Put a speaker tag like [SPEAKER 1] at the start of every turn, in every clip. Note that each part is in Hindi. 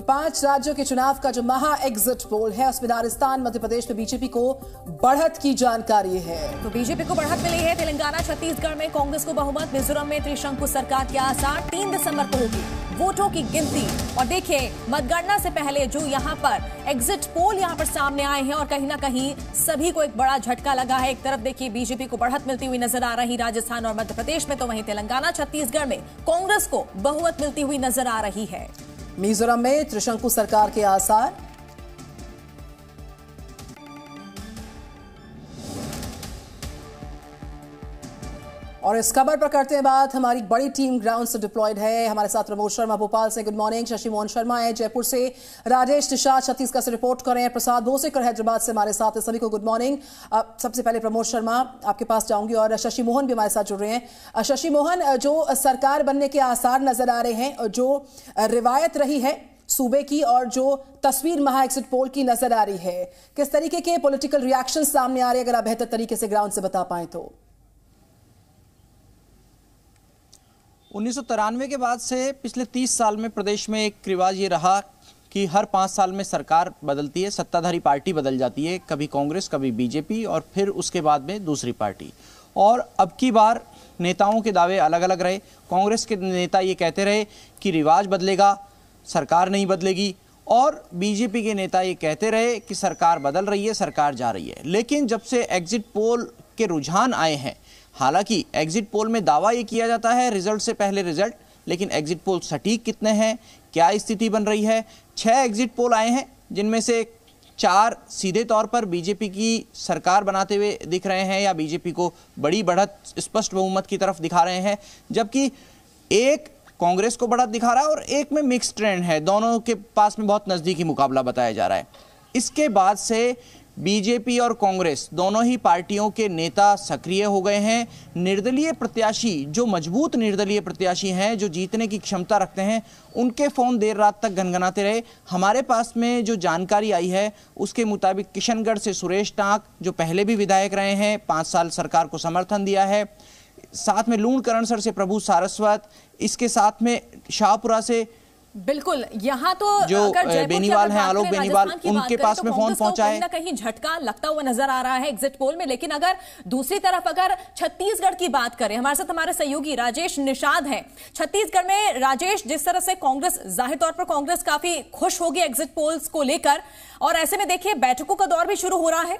[SPEAKER 1] तो पांच राज्यों के चुनाव का जो महा एग्जिट पोल है उसमें राजस्थान मध्य प्रदेश में बीजेपी को बढ़त की जानकारी है तो
[SPEAKER 2] बीजेपी को बढ़त मिली है तेलंगाना छत्तीसगढ़ में कांग्रेस को बहुमत मिजोरम में त्रिशंकु सरकार के आसार तीन दिसंबर को होगी वोटों की गिनती और देखिए मतगणना से पहले जो यहाँ पर एग्जिट पोल यहाँ पर सामने आए हैं और कहीं ना कहीं सभी को एक बड़ा झटका लगा है एक तरफ देखिए बीजेपी को बढ़त मिलती हुई नजर आ रही राजस्थान और मध्य प्रदेश में तो वहीं तेलंगाना छत्तीसगढ़ में कांग्रेस को बहुमत मिलती हुई नजर आ रही है
[SPEAKER 1] मिजोरम में त्रिशंकु सरकार के आसार और इस खबर पर करते हैं बात हमारी बड़ी टीम ग्राउंड से डिप्लॉयड है हमारे साथ प्रमोद शर्मा भोपाल से गुड मॉर्निंग शशि मोहन शर्मा है जयपुर से राजेश निषाद छत्तीसगढ़ से रिपोर्ट कर रहे हैं प्रसाद भोसेकर हैदराबाद से हमारे साथ सभी को गुड मॉर्निंग सबसे पहले प्रमोद शर्मा आपके पास जाऊंगी और शशि मोहन भी हमारे साथ जुड़ रहे हैं शशि मोहन जो सरकार बनने के आसार नजर आ रहे हैं जो रिवायत रही है सूबे की और जो तस्वीर महा एग्जिट पोल की नजर आ रही है किस तरीके के पॉलिटिकल रिएक्शन सामने आ रहे हैं अगर आप बेहतर तरीके से ग्राउंड से बता पाए तो
[SPEAKER 3] उन्नीस के बाद से पिछले 30 साल में प्रदेश में एक रिवाज ये रहा कि हर पाँच साल में सरकार बदलती है सत्ताधारी पार्टी बदल जाती है कभी कांग्रेस कभी बीजेपी और फिर उसके बाद में दूसरी पार्टी और अब की बार नेताओं के दावे अलग अलग रहे कांग्रेस के नेता ये कहते रहे कि रिवाज बदलेगा सरकार नहीं बदलेगी और बीजेपी के नेता ये कहते रहे कि सरकार बदल रही है सरकार जा रही है लेकिन जब से एग्जिट पोल के रुझान आए हैं हालांकि एग्जिट पोल में दावा ये किया जाता है रिजल्ट से पहले रिजल्ट लेकिन एग्जिट पोल सटीक कितने हैं क्या स्थिति बन रही है छः एग्जिट पोल आए हैं जिनमें से चार सीधे तौर पर बीजेपी की सरकार बनाते हुए दिख रहे हैं या बीजेपी को बड़ी बढ़त स्पष्ट बहुमत की तरफ दिखा रहे हैं जबकि एक कांग्रेस को बढ़त दिखा रहा है और एक में मिक्स ट्रेंड है दोनों के पास में बहुत नज़दीकी मुकाबला बताया जा रहा है इसके बाद से बीजेपी और कांग्रेस दोनों ही पार्टियों के नेता सक्रिय हो गए हैं निर्दलीय प्रत्याशी जो मजबूत निर्दलीय प्रत्याशी हैं जो जीतने की क्षमता रखते हैं उनके फ़ोन देर रात तक गनगनाते रहे हमारे पास में जो जानकारी आई है उसके मुताबिक किशनगढ़ से सुरेश टांक जो पहले भी विधायक रहे हैं पाँच साल सरकार को समर्थन दिया है साथ में लूणकरण सर से प्रभु सारस्वत इसके साथ में शाहपुरा से
[SPEAKER 2] बिल्कुल यहाँ तो जो बेनीवाल हैं आलोक बेनीवाल उनके पास तो में फोन तो पहुंचा है कहीं झटका लगता हुआ नजर आ रहा है एग्जिट पोल में लेकिन अगर दूसरी तरफ अगर छत्तीसगढ़ की बात करें हमारे साथ हमारे सहयोगी राजेश निषाद हैं छत्तीसगढ़ में राजेश जिस तरह से कांग्रेस जाहिर तौर पर कांग्रेस काफी खुश होगी एग्जिट पोल्स को लेकर और ऐसे में देखिए बैठकों का दौर भी शुरू हो रहा है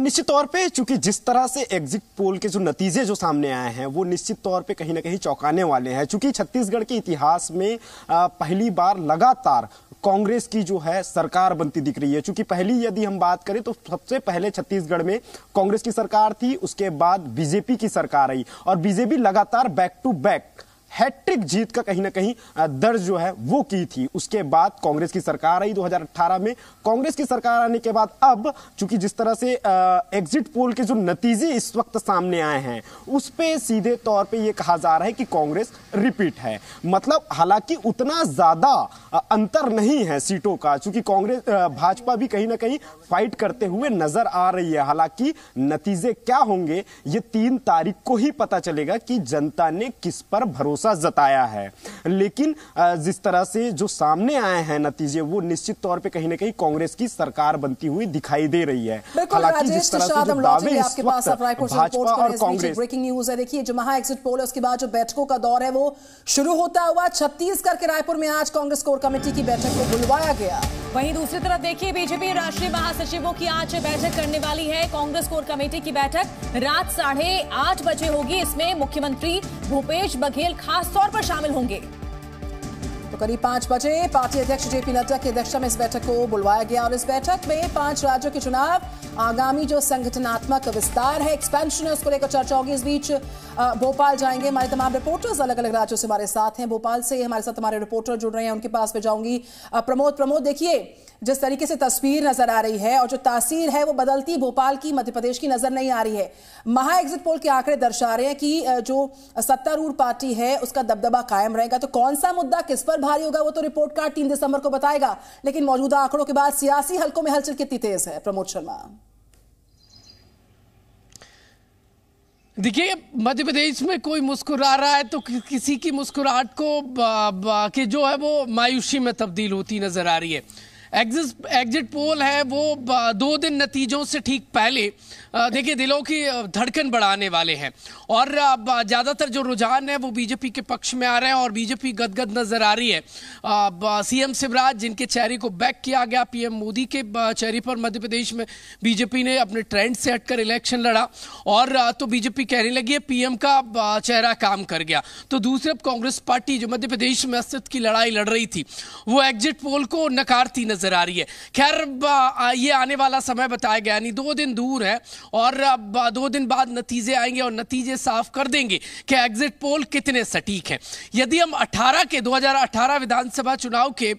[SPEAKER 4] निश्चित तौर पे चूंकि जिस तरह से एग्जिट पोल के जो नतीजे जो सामने आए हैं वो निश्चित तौर पे कहीं ना कहीं चौंकाने वाले हैं चूंकि छत्तीसगढ़ के इतिहास में पहली बार लगातार कांग्रेस की जो है सरकार बनती दिख रही है क्योंकि पहली यदि हम बात करें तो सबसे पहले छत्तीसगढ़ में कांग्रेस की सरकार थी उसके बाद बीजेपी की सरकार आई और बीजेपी लगातार बैक टू बैक हैट्रिक जीत का कहीं ना कहीं दर्ज जो है वो की थी उसके बाद कांग्रेस की सरकार आई 2018 में कांग्रेस की सरकार आने के बाद अब चूंकि जिस तरह से एग्जिट पोल के जो नतीजे इस वक्त सामने आए हैं उस पर सीधे तौर पे ये कहा जा रहा है कि कांग्रेस रिपीट है मतलब हालांकि उतना ज़्यादा अंतर नहीं है सीटों का चूंकि कांग्रेस भाजपा भी कहीं ना कहीं फाइट करते हुए नजर आ रही है हालांकि नतीजे क्या होंगे ये तीन तारीख को ही पता चलेगा कि जनता ने किस पर भरोसा भरोसा जताया है लेकिन जिस तरह से जो सामने आए हैं नतीजे वो निश्चित तौर पर कहीं ना कहीं कांग्रेस की सरकार बनती हुई दिखाई दे रही है हालांकि जिस तरह से जो दावे इस वक्त
[SPEAKER 1] भाजपा और कांग्रेस ब्रेकिंग न्यूज है देखिए जो महा एग्जिट पोल है उसके बाद जो बैठकों का दौर है वो शुरू होता हुआ छत्तीसगढ़ के रायपुर में आज कांग्रेस कोर कमेटी की बैठक को बुलवाया गया
[SPEAKER 2] वहीं दूसरी तरफ देखिए बीजेपी राष्ट्रीय महासचिवों की आज बैठक करने वाली है कांग्रेस कोर कमेटी की बैठक रात साढ़े आठ बजे होगी इसमें मुख्यमंत्री भूपेश बघेल खास तौर पर शामिल होंगे
[SPEAKER 1] तो करीब पांच बजे पार्टी अध्यक्ष जेपी नड्डा की अध्यक्षता में इस बैठक को बुलवाया गया और इस बैठक में पांच राज्यों के चुनाव आगामी जो संगठनात्मक विस्तार है एक्सपेंशन है उसको लेकर चर्चा होगी इस बीच भोपाल जाएंगे हमारे तमाम रिपोर्टर्स अलग अलग राज्यों से हमारे साथ हैं भोपाल से हमारे साथ हमारे रिपोर्टर जुड़ रहे हैं उनके पास पे जाऊंगी प्रमोद प्रमोद देखिए जिस तरीके से तस्वीर नजर आ रही है और जो तासीर है वो बदलती भोपाल की मध्य प्रदेश की नजर नहीं आ रही है महा एग्जिट पोल के आंकड़े दर्शा रहे हैं कि जो सत्तारूढ़ पार्टी है उसका दबदबा कायम रहेगा तो कौन सा मुद्दा किस पर भारी होगा वो तो रिपोर्ट कार्ड तीन दिसंबर को बताएगा लेकिन मौजूदा आंकड़ों के बाद सियासी हलकों में हलचल कितनी तेज है प्रमोद शर्मा
[SPEAKER 5] देखिए मध्य प्रदेश में कोई मुस्कुरा रहा है तो कि, किसी की मुस्कुराहट को बा, बा, के जो है वो मायूसी में तब्दील होती नजर आ रही है एग्जिट पोल है वो दो दिन नतीजों से ठीक पहले देखिए दिलों की धड़कन बढ़ाने वाले हैं और ज़्यादातर जो रुझान है वो बीजेपी के पक्ष में आ रहे हैं और बीजेपी गदगद नज़र आ रही है सीएम शिवराज जिनके चेहरे को बैक किया गया पीएम मोदी के चेहरे पर मध्य प्रदेश में बीजेपी ने अपने ट्रेंड से हटकर इलेक्शन लड़ा और तो बीजेपी कहने लगी है पीएम का चेहरा काम कर गया तो अब कांग्रेस पार्टी जो मध्य प्रदेश में अस्तित्व की लड़ाई लड़ रही थी वो एग्जिट पोल को नकारती नजर नज़र आ रही है खैर ये आने वाला समय बताया गया यानी दो दिन दूर है और दो दिन बाद नतीजे आएंगे और नतीजे साफ कर देंगे कि एग्जिट पोल कितने सटीक हैं यदि हम 18 के 2018 विधानसभा चुनाव के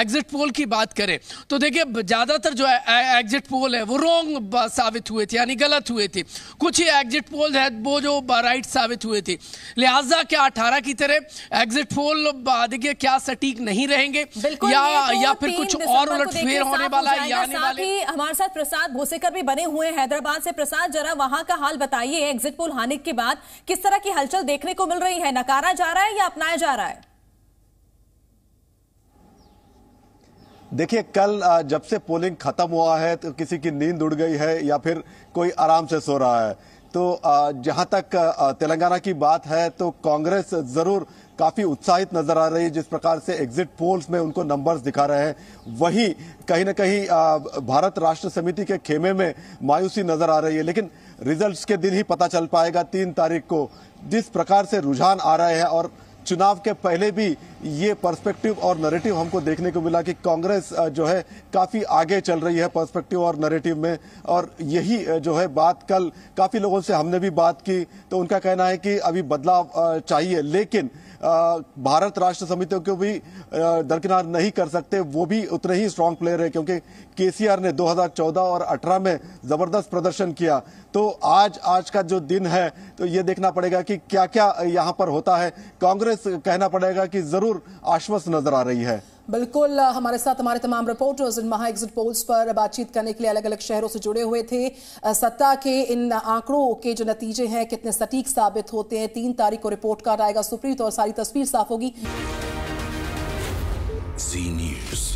[SPEAKER 5] एग्जिट पोल की बात करें तो देखिए ज़्यादातर जो एग्जिट पोल है वो रोंग साबित हुए थे यानी गलत हुए थे कुछ ही एग्जिट पोल है वो जो राइट साबित हुए थे लिहाजा क्या अठारह की तरह एग्जिट पोल देखिए क्या सटीक नहीं रहेंगे या, तो या फिर कुछ और लगातार उलटफेर होने वाला है आने वाले ही
[SPEAKER 2] हमारे साथ प्रसाद भोसेकर भी बने हुए हैं हैदराबाद से प्रसाद जरा वहां का हाल बताइए एग्जिट पोल हानिक के बाद किस तरह की हलचल देखने को मिल रही है नकारा जा रहा है या अपनाया जा रहा है
[SPEAKER 6] देखिए कल जब से पोलिंग खत्म हुआ है तो किसी की नींद उड़ गई है या फिर कोई आराम से सो रहा है तो जहां तक तेलंगाना की बात है तो कांग्रेस जरूर काफ़ी उत्साहित नजर आ रही है जिस प्रकार से एग्जिट पोल्स में उनको नंबर्स दिखा रहे हैं वही कहीं ना कहीं भारत राष्ट्र समिति के खेमे में मायूसी नजर आ रही है लेकिन रिजल्ट्स के दिन ही पता चल पाएगा तीन तारीख को जिस प्रकार से रुझान आ रहे हैं और चुनाव के पहले भी ये पर्सपेक्टिव और नरेटिव हमको देखने को मिला कि कांग्रेस जो है काफ़ी आगे चल रही है पर्सपेक्टिव और नरेटिव में और यही जो है बात कल काफ़ी लोगों से हमने भी बात की तो उनका कहना है कि अभी बदलाव चाहिए लेकिन भारत राष्ट्र समितियों को भी दरकिनार नहीं कर सकते वो भी उतने ही स्ट्रांग प्लेयर है क्योंकि के ने दो और अठारह में ज़बरदस्त प्रदर्शन किया तो आज आज का जो दिन है तो ये देखना पड़ेगा कि क्या क्या यहाँ पर होता है कांग्रेस कांग्रेस कहना पड़ेगा कि जरूर आश्वस्त नजर आ रही है
[SPEAKER 1] बिल्कुल हमारे साथ हमारे तमाम रिपोर्टर्स इन महा एग्जिट पोल्स पर बातचीत करने के लिए अलग अलग शहरों से जुड़े हुए थे सत्ता के इन आंकड़ों के जो नतीजे हैं कितने सटीक साबित होते हैं तीन तारीख को रिपोर्ट कार्ड आएगा सुप्रीत और सारी तस्वीर साफ होगी
[SPEAKER 5] न्यूज़